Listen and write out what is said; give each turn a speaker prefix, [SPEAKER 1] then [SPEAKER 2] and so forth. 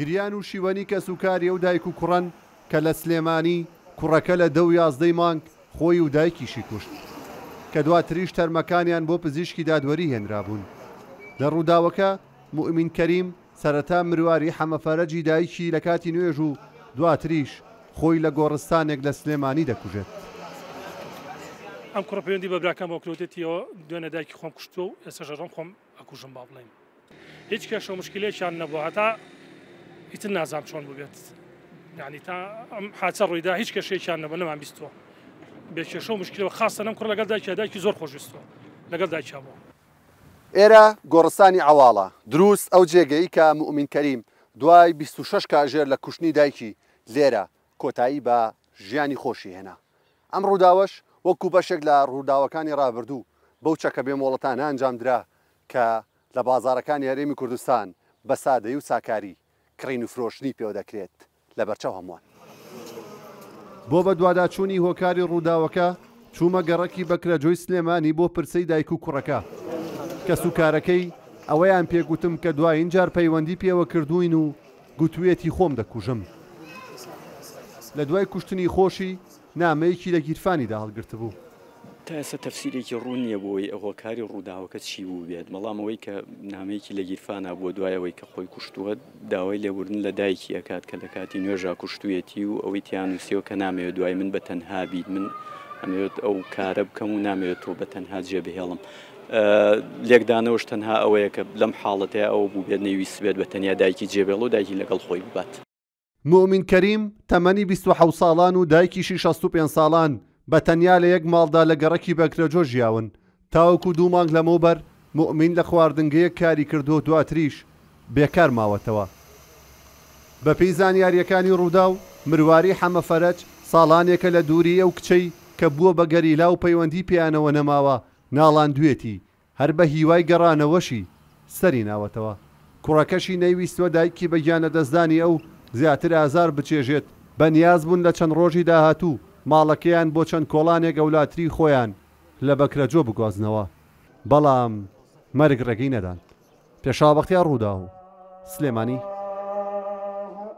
[SPEAKER 1] گریان و شیوەنی کەس و کاری و دایک و کوڕەن کە لە سلێمانی کوڕەکە لە دە و یازدەی مانگ خۆی و دایکیشی کوشت کە دواتریش تەرمەکانیان بۆ پزیشکی دادوەری هێنرابوون لە ڕووداوەکە موئمین کەریم سەرەتا مرواری حەمەفەرەجی دایکی لە کاتی نوێژ و دواتریش خۆی لە گۆڕستانێک لە سلێمانی دەکوژێت
[SPEAKER 2] ئەم کوڕە پەیوەندی بە براکەم بۆکلوتێتیەوە دوێنە دایکی خۆم کوشتوە و ئێستا ژەڕم خۆم ئەکوژم با بڵێن هیچ کێشە مشکلێکیان نەبووە هەتا هیچتر نازان چۆن ببێت ینی تا ئەم حچە ڕوویدا هیچ کەشێکیان نەبە نەمان بیستەوە بێکێشە مشکلەوە خاستە نم کوڕ لەگەڵ داکی داکی زۆر خۆشویستەوە لەگەڵ داچابوو
[SPEAKER 1] ئێرە گۆڕستانی عواڵە دروست ئەو جێگەی کە مومین کەریم دوای 26 کاژێر لە کوشتنی دایکی لێرە کۆتایی بە ژیانی خۆشی هێنا ئەم ڕووداوەش وەکو بەشێک لە ڕووداوەکانی ڕابردوو بەو چەکە بێ مۆڵەتان ئەنجامدرا کە لە بازارەکانی هەرێمی کوردستان بە سادەی و ساکاری کڕین و فرۆشتنی پێوە دەکرێت لە بەرچاو هەمووان. بۆ بە دوواداچوونی هۆکاری ڕووداوەکە چوومە گەڕەکی بەکرەجۆی سلێمانی بۆ پرسەی دایک و کوڕەکە کە سوکارەکەی ئەوەیان پێگوتم کە دوای اینجار پەیوەندی پێوە کردوین و گوتوویەتی خۆم دەکوژم. لە دوای کوشتنی خۆشی نامەیەکی لە گیرفانی دا هەڵگرت بوو.
[SPEAKER 3] تا ئێستا تەفسیرێکی ڕوون نیە بۆی ئەوەکاری ڕووداوەکە چی بوو بێت بەڵام ئەوەی کە نامەیەکی لە گیرفانە بۆ دوایەوەی کە خۆی کوشتووە داوای لێبوردن لە دایکی ئەکات کە لە کاتی نوێژا کوشتویەتی و ئەوەی تیانوسیەوە کە نامەوێت دوای من بە تەنها بیت من ئەمەوێت ئەو کارە بکەم و نامەوێت تۆ بە تەنها جێ بهێڵم لێکدانەوەش تەنها ئەوەیە کە لەم حاڵەتەیە ئەو بوو بێت نەویست بێت بە تەنیا دایکی جێبێڵ و دایکی لەگەڵ خۆی بات.
[SPEAKER 1] مۆمین کەریم تەمەنی 26 ساڵان و دایکی 65 ساڵان بە تەنیا لە یەک ماڵدا لە گەڕەکی بەکرەجۆ ژیاون تاوەکو دوو مانگ لەمەوبەر مؤمین لە خواردنگەیە کاری کردو دواتریش بێکار ماوەتەوە بە پێی زانیاریەکانی ڕوودا و مرواری حەمەفەرج ساڵانێکە لە دووری ئەو کچەی کە بووە بە گەریلا و پەیوەندی پیانەوە نەماوە ناڵان دوێتی هەر بە هیوای گەڕانەوەشی سەری ناوەتەوە کوڕەکەشی نەیویستوە دایکی بە گیانە دەستدانی ئەو زیاتر ئازار بچێژێت بە نیاز بوون لە چەند ڕۆژی داهاتوو ماڵەکەیان بۆ چەند کۆڵانێک ئەولاتری خۆیان لە بەکرەجۆ بگوازنەوە بەڵام مەرگ ڕێگەی نەدان پێشاوەختیان ڕوودا و سلێمانی